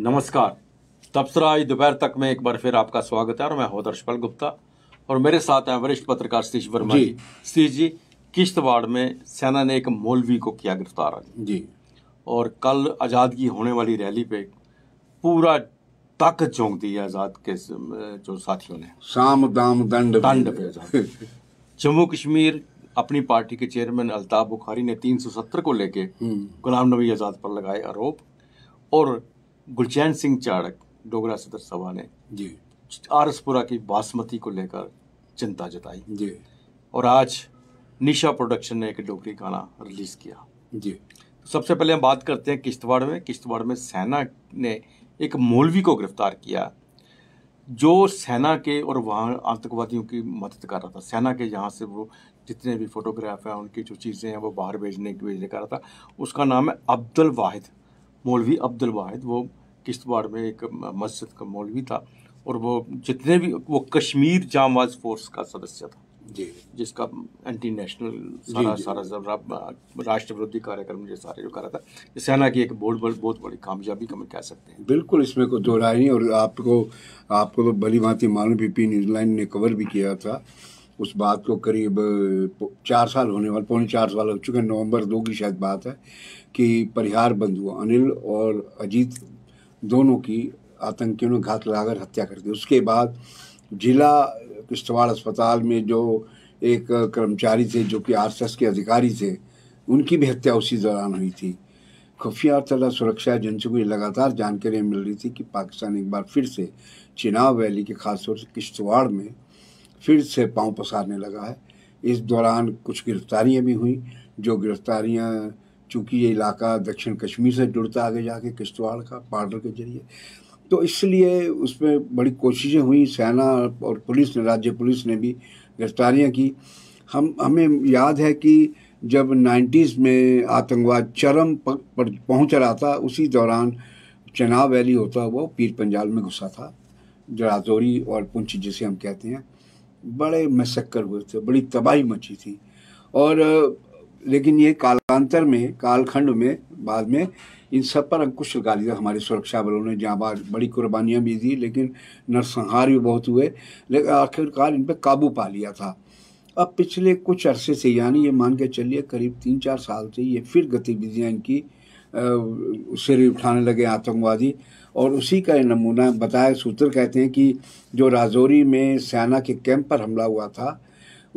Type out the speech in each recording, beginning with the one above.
नमस्कार तबसराज दोपहर तक में एक बार फिर आपका स्वागत है और मैं हूं दर्शपाल गुप्ता और मेरे साथ हैं वरिष्ठ पत्रकार सतीश वर्मा जी सतीश जी किश्तवाड़ में सेना ने एक मौलवी को किया गिरफ्तार जी और कल आज़ाद की होने वाली रैली पे पूरा तक चौंक दी है आज़ाद के जो साथियों ने शाम दाम दंड दंड पे जम्मू कश्मीर अपनी पार्टी के चेयरमैन अल्ताफ बुखारी ने 370 को लेके हम्म। गुलाम नबी आज़ाद पर लगाए आरोप और गुलचैन सिंह चाड़क डोगरा सदर सभा ने जी आरसपुरा की बासमती को लेकर चिंता जताई जी और आज निशा प्रोडक्शन ने एक डोगरी गाना रिलीज किया जी तो सबसे पहले हम बात करते हैं किश्तवाड़ में किश्तवाड़ में सेना ने एक मौलवी को गिरफ्तार किया जो सेना के और वहाँ आतंकवादियों की मदद कर रहा था सेना के यहाँ से वो जितने भी फोटोग्राफ हैं उनकी जो चीज़ें हैं वो बाहर भेजने की भेजने कर रहा था उसका नाम है अब्दुल वाहिद मौलवी अब्दुल वाहिद वो किश्तवाड़ में एक मस्जिद का मौलवी था और वो जितने भी वो कश्मीर जामवाज फोर्स का सदस्य था जी जिसका एंटी नेशनल सारा सारा जरा राष्ट्र विरोधी कार्यक्रम जो सारे जो करा था सेना की एक बहुत बड़ी बहुत बड़ी कामयाबी का कह सकते हैं बिल्कुल इसमें कोई दो नहीं और आपको आपको तो बड़ी भांति मालूम भी पी न्यूजीलैंड ने कवर भी किया था उस बात को करीब चार साल होने वाले पौने चार साल हो चुके नवंबर दो की शायद बात है कि परिहार बंधु अनिल और अजीत दोनों की आतंकियों ने घात लगाकर हत्या कर दी उसके बाद जिला किश्तवाड़ अस्पताल में जो एक कर्मचारी थे जो कि आर के अधिकारी थे उनकी भी हत्या उसी दौरान हुई थी खुफिया और तला सुरक्षा एजेंसी को लगातार जानकारी मिल रही थी कि पाकिस्तान एक बार फिर से चिनाब वैली के खासतौर से किश्तवाड़ में फिर से पांव पसारने लगा है इस दौरान कुछ गिरफ्तारियां भी हुई जो गिरफ्तारियां चूँकि ये इलाका दक्षिण कश्मीर से जुड़ता आगे जाके किश्तवाड़ का बॉर्डर के जरिए तो इसलिए उसमें बड़ी कोशिशें हुई सेना और पुलिस ने राज्य पुलिस ने भी गिरफ्तारियां की हम हमें याद है कि जब 90s में आतंकवाद चरम पर पहुंच रहा था उसी दौरान चनाब वैली होता हुआ पीर पंजाल में घुसा था जराजोरी और पुंछ जिसे हम कहते हैं बड़े मशक्कर हुए थे बड़ी तबाही मची थी और लेकिन ये कालांतर में कालखंड में बाद में इन सब पर अंकुश लगा लिया हमारे सुरक्षा बलों ने जहाँ बाद बड़ी कुर्बानियाँ भी दी लेकिन नरसंहार भी बहुत हुए लेकिन आखिरकार इन पर काबू पा लिया था अब पिछले कुछ अरसे से यानी ये मान के चलिए करीब तीन चार साल से ये फिर गतिविधियाँ इनकी सिर उठाने लगे आतंकवादी और उसी का नमूना बताया सूत्र कहते हैं कि जो राजौरी में सेना के कैंप पर हमला हुआ था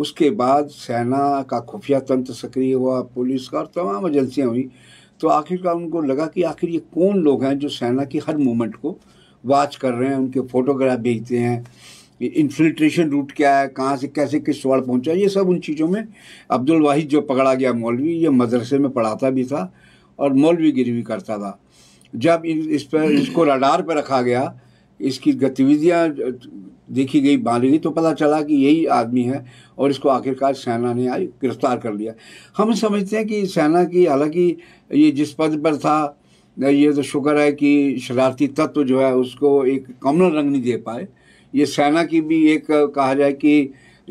उसके बाद सेना का खुफिया तंत्र सक्रिय हुआ पुलिस का और तमाम एजेंसियाँ हुई तो आखिरकार उनको लगा कि आखिर ये कौन लोग हैं जो सेना की हर मूवमेंट को वाच कर रहे हैं उनके फोटोग्राफ भेजते हैं इन्फिल्ट्रेशन रूट क्या है कहाँ से कैसे किस सवाल पहुँचा ये सब उन चीज़ों में अब्दुल वाहिद जो पकड़ा गया मौलवी ये मदरसे में पढ़ाता भी था और मौलवीगिरी भी करता था जब इस पर इसको रडार पर रखा गया इसकी गतिविधियां देखी गई गई तो पता चला कि यही आदमी है और इसको आखिरकार सेना ने आज गिरफ्तार कर लिया हम समझते हैं कि सेना की हालांकि ये जिस पद पर था ये तो शुक्र है कि शरारती तत्व जो है उसको एक कॉमन रंग नहीं दे पाए ये सेना की भी एक कहा जाए कि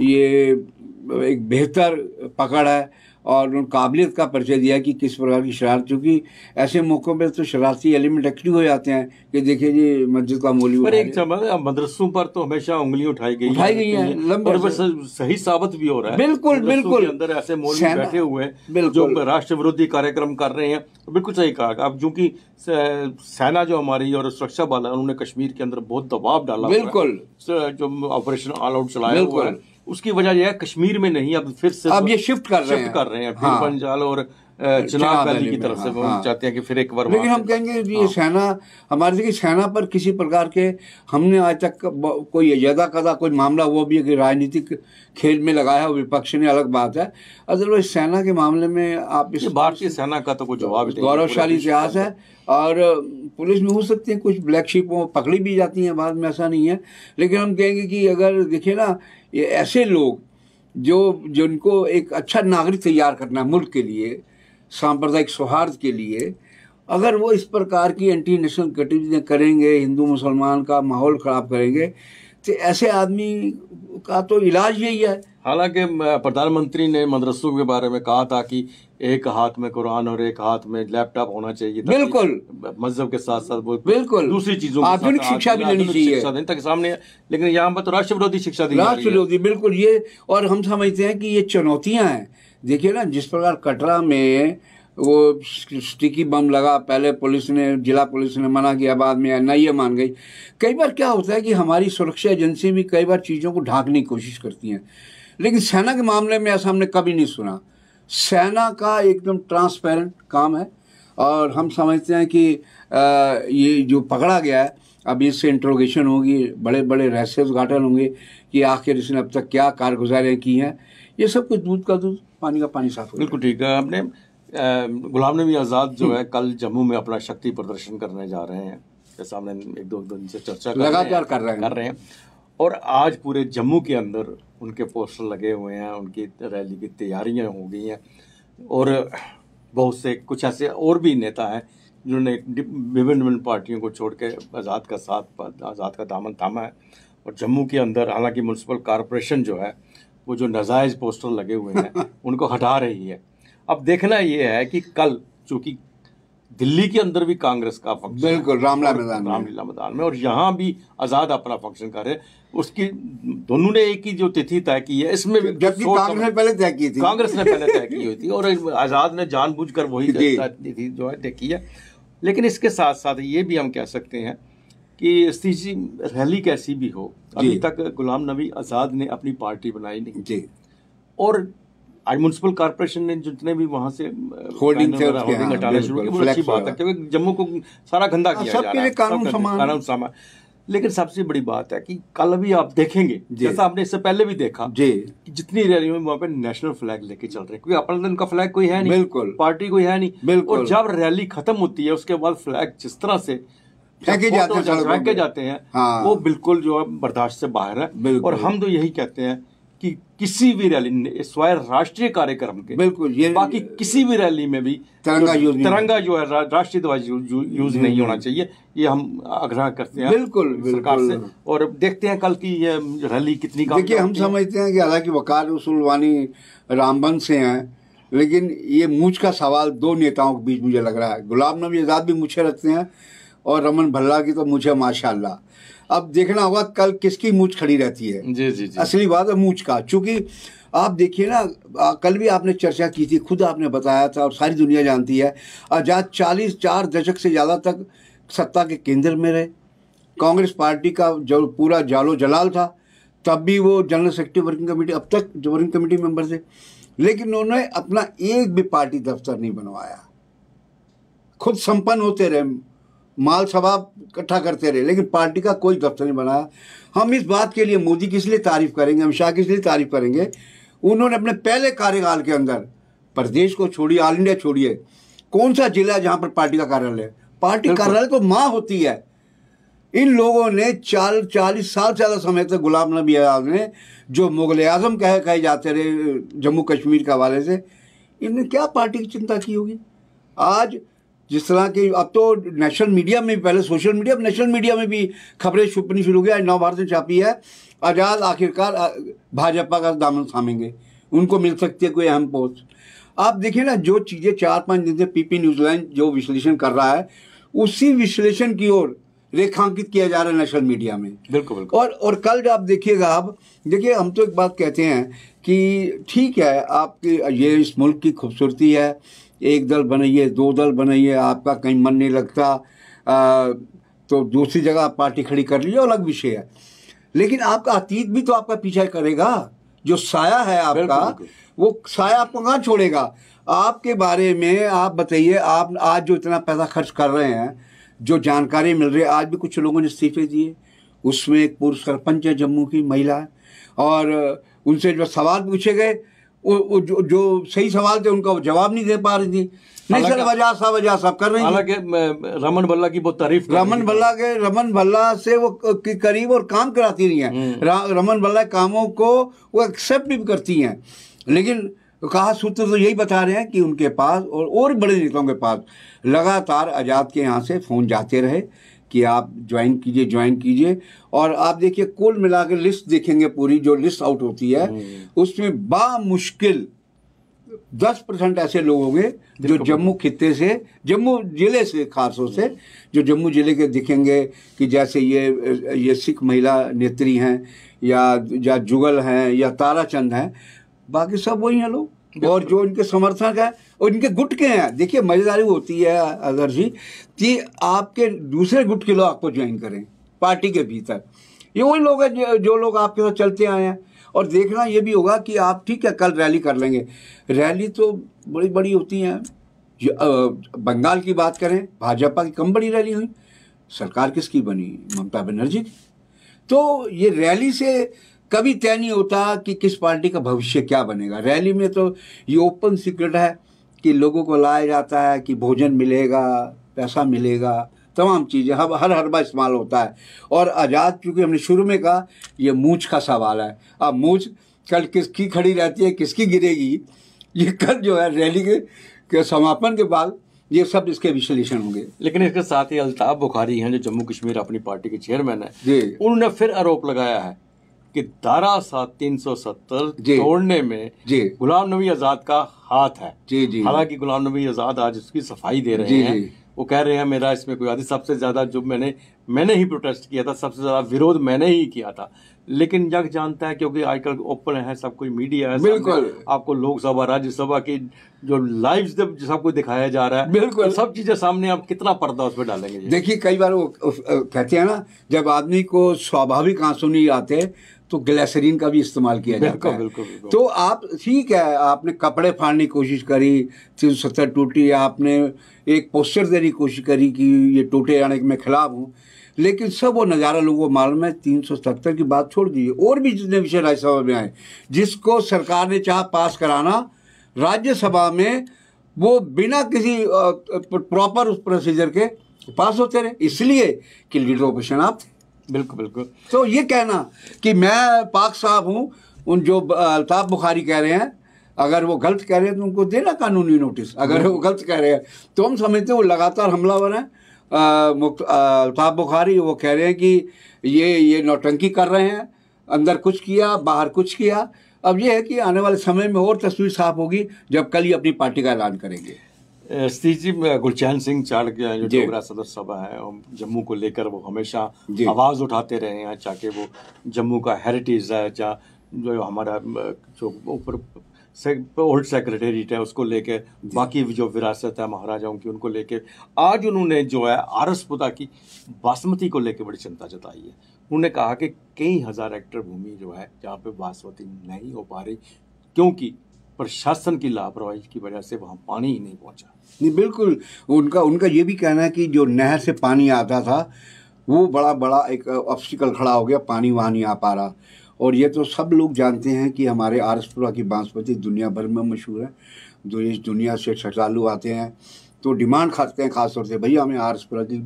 ये एक बेहतर पकड़ है और उन काबिलियत का परिचय दिया कि किस प्रकार की शरारत चूँकि ऐसे मौक़ों पर तो शरारती एलिमेंट एक्टिव हो जाते हैं कि देखिए जी मस्जिद का मोली पर एक मदरसों पर तो हमेशा उंगली उठाई गई उठाई गई है लंबे सही साबित भी हो रहा है बिल्कुल बिल्कुल अंदर ऐसे मोली बैठे हुए हैं जो राष्ट्र विरोधी कार्यक्रम कर रहे हैं बिल्कुल सही कहा अब चूंकि सेना जो हमारी और सुरक्षा बल है उन्होंने कश्मीर के अंदर बहुत दबाव डाला बिल्कुल जो ऑपरेशन ऑल आउट चलाया हुआ है उसकी वजह यह है कश्मीर में नहीं अब फिर से अब ये शिफ्ट कर रहे हैं कर रहे हैं रहे हैं फिर हाँ। पंचाल और चुनाव की की तरफ से हाँ, हाँ। चाहते हैं कि फिर एक बार लेकिन हम कहेंगे ये हाँ। सेना हमारे देखिए सेना पर किसी प्रकार के हमने आज तक कोई यदा कदा कोई मामला वो भी राजनीतिक खेल में लगाया है विपक्ष ने अलग बात है अदरवाइज सेना के मामले में आप इस भारतीय सेना का तो कोई जवाब गौरवशाली इतिहास है और पुलिस में हो सकती है कुछ ब्लैक शिप पकड़ी भी जाती हैं बाद में ऐसा नहीं है लेकिन हम कहेंगे कि अगर देखिए ना ये ऐसे लोग जो जिनको एक अच्छा नागरिक तैयार करना है मुल्क के लिए सांप्रदायिक सौहार्द के लिए अगर वो इस प्रकार की एंटी नेशनल गतिविधियाँ करेंगे हिंदू मुसलमान का माहौल ख़राब करेंगे तो ऐसे आदमी का तो इलाज यही है हालांकि प्रधानमंत्री ने मदरसों के बारे में कहा था कि एक हाथ में कुरान और एक हाथ में लैपटॉप होना चाहिए बिल्कुल मजहब के साथ साथ बिल्कुल दूसरी चीजों आधुनिक शिक्षा भी लेनी चाहिए तक सामने लेकिन यहाँ पर तो राष्ट्र विरोधी शिक्षा दी राष्ट्र विरोधी बिल्कुल ये और हम समझते हैं कि ये चुनौतियां हैं देखिए ना जिस प्रकार कटरा में वो स्टिकी बम लगा पहले पुलिस ने जिला पुलिस ने मना किया बाद में एन आई मान गई कई बार क्या होता है कि हमारी सुरक्षा एजेंसी भी कई बार चीज़ों को ढांकने की कोशिश करती हैं लेकिन सेना के मामले में ऐसा हमने कभी नहीं सुना सेना का एकदम ट्रांसपेरेंट काम है और हम समझते हैं कि आ, ये जो पकड़ा गया है अब इससे इंट्रोगेशन होगी बड़े बड़े रहस्य उद्घाटन होंगे कि आखिर इसने अब तक क्या कारगुजारियाँ की हैं ये सब कुछ दूध का दूध पानी का पानी साफ बिल्कुल ठीक है आपने गुलाम नबी आज़ाद जो है कल जम्मू में अपना शक्ति प्रदर्शन करने जा रहे हैं जैसा हमने एक दो दिन से चर्चा कर लगातार कर रहे हैं कर रहे हैं और आज पूरे जम्मू के अंदर उनके पोस्टर लगे हुए हैं उनकी रैली की तैयारियां हो गई हैं और बहुत से कुछ ऐसे और भी नेता हैं जिन्होंने विभिन्न विभिन्न पार्टियों को छोड़ के आज़ाद का साथ आज़ाद का दामन थामा है और जम्मू के अंदर हालांकि म्यूनसिपल कॉरपोरेशन जो है वो जो नजायज़ पोस्टर लगे हुए हैं उनको हटा रही है अब देखना यह है कि कल चूंकि दिल्ली के अंदर भी कांग्रेस का फंक्शन बिल्कुल रामला मैदान रामलीला मैदान में और यहाँ भी आजाद अपना फंक्शन कर रहे उसकी दोनों ने एक ही जो तिथि तय की है इसमें जबकि कांग्रेस ने पहले तय की थी कांग्रेस ने पहले तय की हुई थी और आजाद ने जानबूझकर वही तिथि जो है तय की है लेकिन इसके साथ साथ ये भी हम कह सकते हैं कि स्थिति रैली कैसी भी हो अभी तक गुलाम नबी आजाद ने अपनी पार्टी बनाई नहीं और आज म्यूनसिपल कॉर्पोरेशन ने जितने भी वहाँ से होल्डिंग हटाना शुरू की बहुत अच्छी बात है क्योंकि जम्मू को सारा गंदा हाँ, किया जा रहा है कानून सामान लेकिन सबसे बड़ी बात है कि कल भी आप देखेंगे जैसा आपने इससे पहले भी देखा जी जितनी रैली में वहाँ पे नेशनल फ्लैग लेके चल रहे हैं क्योंकि अपना उनका फ्लैग कोई है नहीं बिल्कुल पार्टी कोई है नहीं बिल्कुल और जब रैली खत्म होती है उसके बाद फ्लैग जिस तरह से फेंके जाते हैं फेंके जाते हैं हाँ। वो बिल्कुल जो है बर्दाश्त से बाहर है और हम तो यही कहते हैं किसी भी रैली स्वाय राष्ट्रीय कार्यक्रम के बिल्कुल ये बाकी किसी भी रैली में भी तिरंगा यूज तिरंगा जो है राष्ट्रीय ध्वज यूज नहीं होना चाहिए ये हम आग्रह करते हैं बिल्कुल सरकार से और देखते हैं कल की ये रैली कितनी देखिए हम समझते हैं कि हालांकि वकार वानी रामबन से हैं लेकिन ये मूछ का सवाल दो नेताओं के बीच मुझे लग रहा है गुलाम नबी आज़ाद भी मुझे रखते हैं और रमन भल्ला की तो मुझे माशाला अब देखना होगा कल किसकी मूछ खड़ी रहती है जी जी जी असली बात है मूछ का चूंकि आप देखिए ना कल भी आपने चर्चा की थी खुद आपने बताया था और सारी दुनिया जानती है आज़ाद चालीस चार दशक से ज़्यादा तक सत्ता के केंद्र में रहे कांग्रेस पार्टी का जो पूरा जालो जलाल था तब भी वो जनरल सेक्रेटरी वर्किंग कमेटी अब तक वर्किंग कमेटी मेंबर थे लेकिन उन्होंने अपना एक भी पार्टी दफ्तर नहीं बनवाया खुद संपन्न होते रहे माल सभा इकट्ठा करते रहे लेकिन पार्टी का कोई दफ्तर नहीं बनाया हम इस बात के लिए मोदी किस लिए तारीफ करेंगे हम शाह किस लिए तारीफ करेंगे उन्होंने अपने पहले कार्यकाल के अंदर प्रदेश को छोड़िए ऑल इंडिया छोड़िए कौन सा जिला जहां जहाँ पर पार्टी का कार्यालय है पार्टी कार्यालय तो माँ होती है इन लोगों ने चाल चालीस साल से ज़्यादा समय तक गुलाम नबी आज़ाद ने जो मुगल आजम कहे कहे जाते रहे जम्मू कश्मीर के हवाले से इनने क्या पार्टी की चिंता की होगी आज जिस तरह के अब तो नेशनल मीडिया में पहले सोशल मीडिया अब नेशनल मीडिया में भी खबरें छुपनी शुरू हो गई आज नवभारत ने छापी है आज़ाद आखिरकार भाजपा का दामन थामेंगे उनको मिल सकती है कोई अहम पोस्ट आप देखिए ना जो चीज़ें चार पाँच दिन से पीपी न्यूजीलैंड जो विश्लेषण कर रहा है उसी विश्लेषण की ओर रेखांकित किया जा रहा है नेशनल मीडिया में बिल्कुल बिल्कुल और और कल आप देखिएगा आप देखिए हम तो एक बात कहते हैं कि ठीक है आपके ये इस मुल्क की खूबसूरती है एक दल बनाइए दो दल बनाइए आपका कहीं मन नहीं लगता आ, तो दूसरी जगह आप पार्टी खड़ी कर लीजिए अलग विषय है लेकिन आपका अतीत भी तो आपका पीछा करेगा जो साया है आपका वो साया आपको कहाँ छोड़ेगा आपके बारे में आप बताइए आप आज जो इतना पैसा खर्च कर रहे हैं जो जानकारी मिल रही है आज भी कुछ लोगों ने इस्तीफे दिए उसमें एक पूर्व सरपंच है जम्मू की महिला है और उनसे जो सवाल पूछे गए वो जो, जो सही सवाल थे उनका जवाब नहीं दे पा रही थी नहीं सर वजह साहब वजह साहब कर रहे हैं हालांकि रमन भल्ला की बहुत तारीफ रमन भल्ला के रमन भल्ला से वो करीब और काम कराती रही हैं हम्म। रमन भल्ला कामों को वो एक्सेप्ट भी करती हैं लेकिन तो कहा सूत्र तो यही बता रहे हैं कि उनके पास और और बड़े नेताओं के पास लगातार आज़ाद के यहाँ से फ़ोन जाते रहे कि आप ज्वाइन कीजिए ज्वाइन कीजिए और आप देखिए कुल मिला के लिस्ट देखेंगे पूरी जो लिस्ट आउट होती है हम्म। उसमें बा मुश्किल दस परसेंट ऐसे लोग होंगे जो जम्मू खत्े से जम्मू ज़िले से खासतौर से जो जम्मू ज़िले के दिखेंगे कि जैसे ये ये सिख महिला नेत्री हैं या या जुगल हैं या ताराचंद हैं बाकी सब वही हैं लोग और जो इनके समर्थक हैं और इनके गुट के हैं देखिए मज़ेदारी होती है अगर जी कि आपके दूसरे गुट के लोग आपको ज्वाइन करें पार्टी के भीतर ये वही लोग हैं जो लोग आपके साथ चलते आए हैं और देखना ये भी होगा कि आप ठीक है कल रैली कर लेंगे रैली तो बड़ी बड़ी होती हैं बंगाल की बात करें भाजपा की कम बड़ी रैली हुई सरकार किसकी बनी ममता बनर्जी की तो ये रैली से कभी तय नहीं होता कि किस पार्टी का भविष्य क्या बनेगा रैली में तो ये ओपन सीक्रेट है कि लोगों को लाया जाता है कि भोजन मिलेगा पैसा मिलेगा तमाम चीज़ें हर हर हरबा इस्तेमाल होता है और आज़ाद क्योंकि हमने शुरू में कहा ये मूछ का सवाल है अब मूछ कल किसकी खड़ी रहती है किसकी गिरेगी ये कल जो है रैली के, के समापन के बाद ये सब इसके विश्लेषण होंगे लेकिन इसके साथ ही अल्ताफ बुखारी हैं जो जम्मू कश्मीर अपनी पार्टी के चेयरमैन है उन्होंने फिर आरोप लगाया है कि धारा सात तीन सौ सत्तर तोड़ने में गुलाम नबी आजाद का हाथ है जी जी हालांकि गुलाम नबी आजाद आज उसकी सफाई दे रहे जी, हैं वो कह रहे हैं मेरा इसमें कोई आदि सबसे ज्यादा जो मैंने मैंने ही प्रोटेस्ट किया था सबसे ज्यादा विरोध मैंने ही किया था लेकिन जग जानता है क्योंकि आजकल ओपन है सब कोई मीडिया है बिल्कुल आपको लोकसभा राज्यसभा की जो लाइव सब कुछ दिखाया जा रहा है बिल्कुल सब चीजें सामने आप कितना पर्दा उसमें डालेंगे देखिए कई बार वो कहते हैं ना जब आदमी को स्वाभाविक आंसू नहीं आते तो ग्लैसरीन का भी इस्तेमाल किया जाता है बिल्कुल, तो आप ठीक है आपने कपड़े फाड़ने की कोशिश करी तीन सत्तर टूटी आपने एक पोस्टर देने की कोशिश करी कि ये टूटे जाने के मैं खिलाफ हूँ लेकिन सब वो नज़ारा लोगों को मालूम है तीन सौ सत्तर की बात छोड़ दीजिए और भी जितने विषय राज्यसभा में आए जिसको सरकार ने चाह पास कराना राज्यसभा में वो बिना किसी प्रॉपर उस प्रोसीजर के पास होते रहे इसलिए कि लीडर ऑपरेशन आप थे बिल्कुल बिल्कुल तो ये कहना कि मैं पाक साहब हूँ उन जो अल्ताफ बुखारी कह रहे हैं अगर वो गलत कह रहे हैं तो उनको देना कानूनी नोटिस अगर वो गलत कह रहे हैं तो हम समझते हैं वो लगातार हमलावर हैं अल्ताफ बुखारी वो कह रहे हैं कि ये ये नौटंकी कर रहे हैं अंदर कुछ किया बाहर कुछ किया अब ये है कि आने वाले समय में और तस्वीर साफ होगी जब कल ही अपनी पार्टी का ऐलान करेंगे एसटी जी गुलचैन सिंह चाणक्य जो डोगरा सदर सभा है जम्मू को लेकर वो हमेशा आवाज़ उठाते रहे हैं चाहे वो जम्मू का हेरिटेज है या जो हमारा जो ऊपर से, ओल्ड सेक्रेटेरिएट है उसको लेके बाकी जो विरासत है महाराजाओं की उनको लेके आज उन्होंने जो है आरसपुता की बासमती को लेके बड़ी चिंता जताई है उन्होंने कहा कि कई हज़ार हेक्टर भूमि जो है जहाँ पे बासमती नहीं हो पा रही क्योंकि प्रशासन की लापरवाही की वजह से वहाँ पानी ही नहीं पहुँचा नहीं बिल्कुल उनका उनका ये भी कहना है कि जो नहर से पानी आता था वो बड़ा बड़ा एक ऑब्स्टिकल खड़ा हो गया पानी वहाँ नहीं आ पा रहा और ये तो सब लोग जानते हैं कि हमारे आरसपुरा की बांसपति दुनिया भर में मशहूर है जो इस दुनिया से श्रद्धालु आते हैं तो डिमांड खाते हैं खासतौर से भैया हमें आरसपुरा की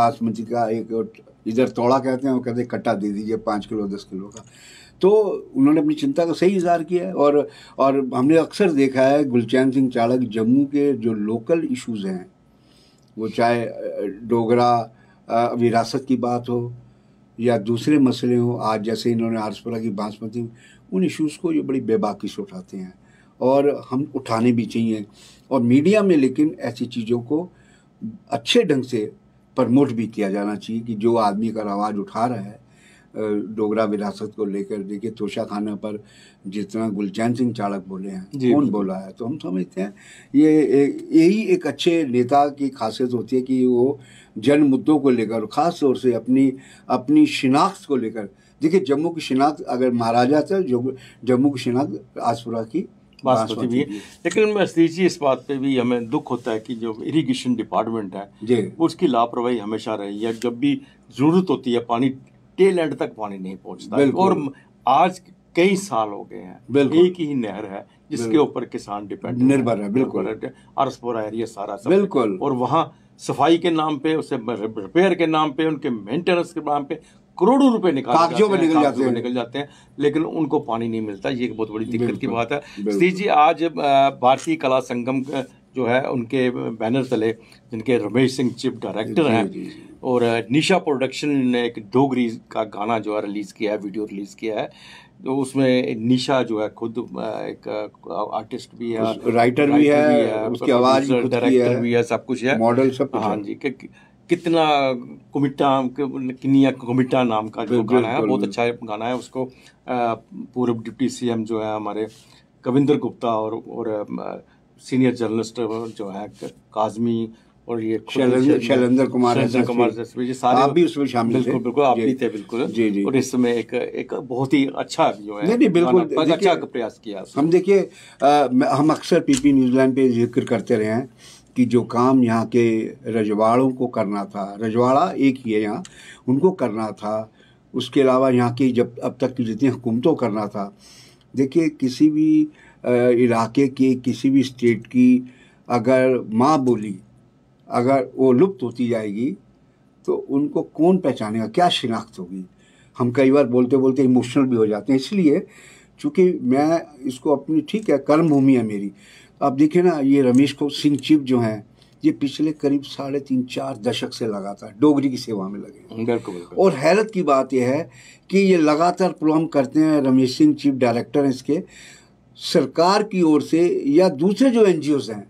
बासमती का एक इधर तोड़ा कहते हैं वो कहते हैं कट्टा दे दीजिए पाँच किलो दस किलो का तो उन्होंने अपनी चिंता का सही इजहार किया है और और हमने अक्सर देखा है गुलचैन सिंह चाणक जम्मू के जो लोकल इश्यूज़ हैं वो चाहे डोगरा विरासत की बात हो या दूसरे मसले हों आज जैसे इन्होंने आरसपुरा की बासमती उन इश्यूज़ को ये बड़ी बेबाकी से उठाते हैं और हम उठाने भी चाहिए और मीडिया में लेकिन ऐसी चीज़ों को अच्छे ढंग से प्रमोट भी किया जाना चाहिए कि जो आदमी का आवाज़ उठा रहा है डोगरा विरासत को लेकर देखिए तोशा खाना पर जितना गुलचैन सिंह चाणक बोले हैं कौन बोला है तो हम समझते हैं ये यही एक अच्छे नेता की खासियत होती है कि वो जन मुद्दों को लेकर ख़ास तौर से अपनी अपनी शिनाख्त को लेकर देखिए जम्मू की शिनाख्त अगर महाराजा थे जम्मू की शिनाख्त आसपुरा की बासमती भी है लेकिन मैं जी इस बात पे भी हमें दुख होता है कि जो इरिगेशन डिपार्टमेंट है उसकी लापरवाही हमेशा रही है जब भी ज़रूरत होती है पानी टेल एंड तक पानी नहीं पहुंचता और आज कई साल हो गए हैं एक ही नहर है जिसके ऊपर किसान डिपेंड निर्भर है बिल्कुल अरसपुरा एरिया सारा सब बिल्कुल और वहाँ सफाई के नाम पे उसे रिपेयर के नाम पे उनके मेंटेनेंस के नाम पे करोड़ों रुपए निकाल कागजों में निकल जाते हैं निकल जाते हैं लेकिन उनको पानी नहीं मिलता ये एक बहुत बड़ी दिक्कत की बात है श्री जी आज भारतीय कला संगम जो है उनके बैनर तले जिनके रमेश सिंह चिप डायरेक्टर हैं और निशा प्रोडक्शन ने एक डोगरी का गाना जो है रिलीज़ किया है वीडियो रिलीज़ किया है तो उसमें निशा जो है खुद एक आर्टिस्ट भी है राइटर, राइटर भी, है, भी है उसकी आवाज़ डायरेक्टर भी है सब कुछ है मॉडल सब कुछ हाँ जी कितना कुमिटा किनिया कुमिटा नाम का जो गाना है बहुत अच्छा गाना है उसको पूर्व डिप्टी सीएम जो है हमारे कविंदर गुप्ता और और सीनियर जर्नलिस्ट जो है काजमी और ये शैलेंद्र कुमार कुमार ये सारे आप भी उसमें शामिल बिल्कुल बिल्कुल आप भी थे बिल्कुल जी जी और इसमें एक एक बहुत ही अच्छा जो है नहीं नहीं बिल्कुल अच्छा प्रयास किया हम देखिए हम अक्सर पीपी न्यूजीलैंड पे जिक्र करते रहे हैं कि जो काम यहाँ के रजवाड़ों को करना था रजवाड़ा एक ही है यहाँ उनको करना था उसके अलावा यहाँ की जब अब तक की जितनी हुकूमतों करना था देखिए किसी भी इलाके की किसी भी स्टेट की अगर माँ बोली अगर वो लुप्त होती जाएगी तो उनको कौन पहचानेगा क्या शिनाख्त होगी हम कई बार बोलते बोलते इमोशनल भी हो जाते हैं इसलिए चूँकि मैं इसको अपनी ठीक है कर्म भूमि है मेरी आप देखिए ना ये रमेश को सिंह चिप जो हैं ये पिछले करीब साढ़े तीन चार दशक से लगातार डोगरी की सेवा में लगे और हैरत की बात यह है कि ये लगातार प्रोग्राम करते हैं रमेश सिंह चीफ डायरेक्टर हैं इसके सरकार की ओर से या दूसरे जो एन हैं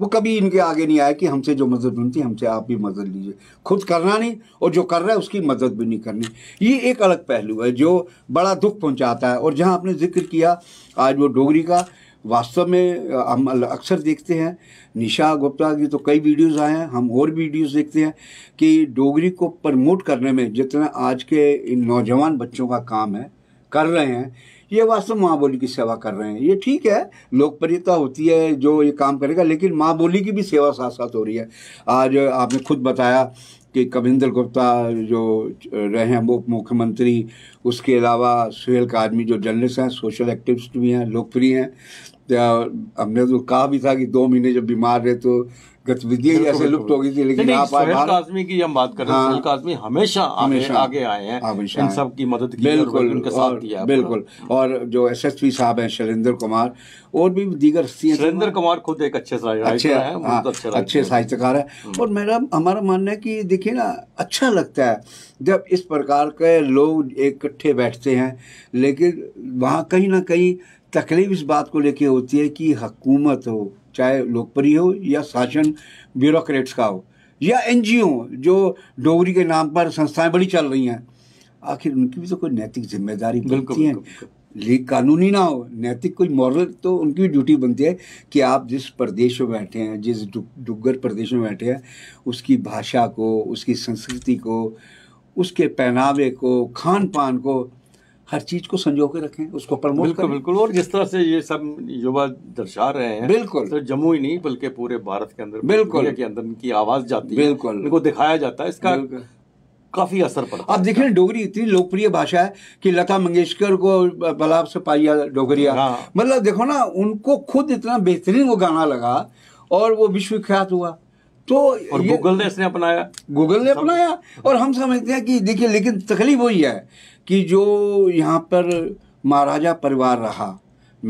वो कभी इनके आगे नहीं आए कि हमसे जो मदद बनती हमसे आप भी मदद लीजिए खुद करना नहीं और जो कर रहा है उसकी मदद भी नहीं करनी ये एक अलग पहलू है जो बड़ा दुख पहुंचाता है और जहां आपने जिक्र किया आज वो डोगरी का वास्तव में हम अक्सर देखते हैं निशा गुप्ता की तो कई वीडियोस आए हैं हम और वीडियोज़ देखते हैं कि डोगरी को प्रमोट करने में जितना आज के इन नौजवान बच्चों का काम है कर रहे हैं ये वास्तव माँ बोली की सेवा कर रहे हैं ये ठीक है लोकप्रियता होती है जो ये काम करेगा लेकिन माँ बोली की भी सेवा साथ साथ हो रही है आज आपने खुद बताया कि कविंदर गुप्ता जो रहे हैं वो मुख्यमंत्री उसके अलावा सुहेल का आदमी जो जर्नलिस्ट हैं सोशल एक्टिविस्ट भी हैं लोकप्रिय हैं क्या हमने तो कहा भी था कि दो महीने जब बीमार रहे तो गतिविधियां ही ऐसे लुप्त हो गई थी लेकिन आप आजमी की हम बात कर रहे हैं आजमी हाँ। हमेशा हमेशा आगे आए हैं इन सब की मदद की बिल्कुल उनके साथ दिया बिल्कुल और जो एस एस पी साहब हैं शैलेंद्र कुमार और भी दीगर शैलेंद्र कुमार खुद एक अच्छे अच्छे हाँ, अच्छे साहित्यकार है हम्म। और मेरा हमारा मानना है कि देखिए ना अच्छा लगता है जब इस प्रकार के लोग इकट्ठे बैठते हैं लेकिन वहाँ कहीं ना कहीं तकलीफ इस बात को लेके होती है कि हकूमत हो चाहे लोकप्रिय हो या शासन ब्यूरोक्रेट्स का हो या एन जो डोगरी के नाम पर संस्थाएं बड़ी चल रही हैं आखिर उनकी भी तो कोई नैतिक जिम्मेदारी बनती है लीग कानूनी ना हो नैतिक कोई मॉरल तो उनकी भी ड्यूटी बनती है कि आप जिस प्रदेश में बैठे हैं जिस डुग्गर प्रदेश में बैठे हैं उसकी भाषा को उसकी संस्कृति को उसके पहनावे को खान पान को हर चीज को संजो के रखें उसको प्रमोट बिल्कुल बिल्कुल और जिस तरह से ये सब युवा दर्शा रहे हैं बिल्कुल तो जम्मू ही नहीं बल्कि पूरे भारत के अंदर बिल्कुल के अंदर इनकी आवाज जाती है बिल्कुल इनको दिखाया जाता है इसका काफी असर पड़ता अब देखिए डोगरी इतनी लोकप्रिय भाषा है कि लता मंगेशकर को बलाब से पाइया डोगरिया हाँ। मतलब देखो ना उनको खुद इतना बेहतरीन वो गाना लगा और वो विश्वविख्यात हुआ तो और गूगल ने इसने अपनाया गूगल ने अपनाया और हम समझते हैं कि देखिए लेकिन तकलीफ वही है कि जो यहाँ पर महाराजा परिवार रहा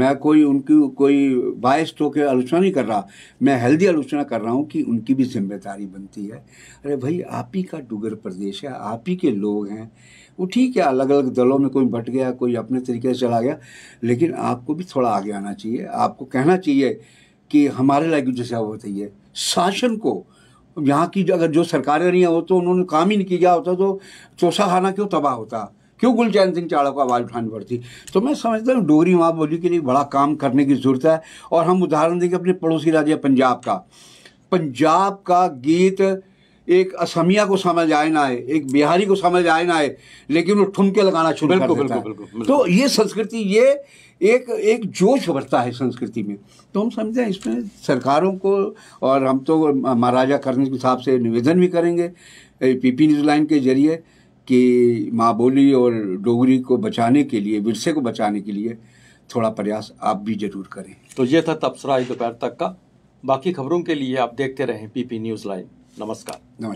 मैं कोई उनकी कोई बायस तो के आलोचना नहीं कर रहा मैं हेल्दी आलोचना कर रहा हूँ कि उनकी भी जिम्मेदारी बनती है अरे भाई आप ही का डूगर प्रदेश है आप ही के लोग हैं वो ठीक है अलग अलग दलों में कोई बट गया कोई अपने तरीके से चला गया लेकिन आपको भी थोड़ा आगे आना चाहिए आपको कहना चाहिए कि हमारे लायक जैसे वो बताइए शासन को यहाँ की अगर जो सरकारें नहीं हो तो उन्होंने काम ही नहीं किया होता तो चौसाखाना क्यों तबाह होता क्यों गुलचैन सिंह चाड़ा को आवाज़ उठानी पड़ती तो मैं समझता हूँ डोगरी माँ बोली के लिए बड़ा काम करने की ज़रूरत है और हम उदाहरण देंगे अपने पड़ोसी राज्य पंजाब का पंजाब का गीत एक असमिया को समझ आए ना आए एक बिहारी को समझ आए ना आए लेकिन वो ठुमके लगाना शुरू कर देता है बिल्कुल, तो ये संस्कृति ये एक एक जोश भरता है संस्कृति में तो हम समझें इसमें सरकारों को और हम तो महाराजा कर्ण हिसाब से निवेदन भी करेंगे पी पी न्यूज लाइन के जरिए कि माँ बोली और डोगरी को बचाने के लिए विरसे को बचाने के लिए थोड़ा प्रयास आप भी जरूर करें तो ये था तबसरा दोपहर तक का बाकी खबरों के लिए आप देखते रहें पीपी न्यूज़ लाइन ナマスカ。ナ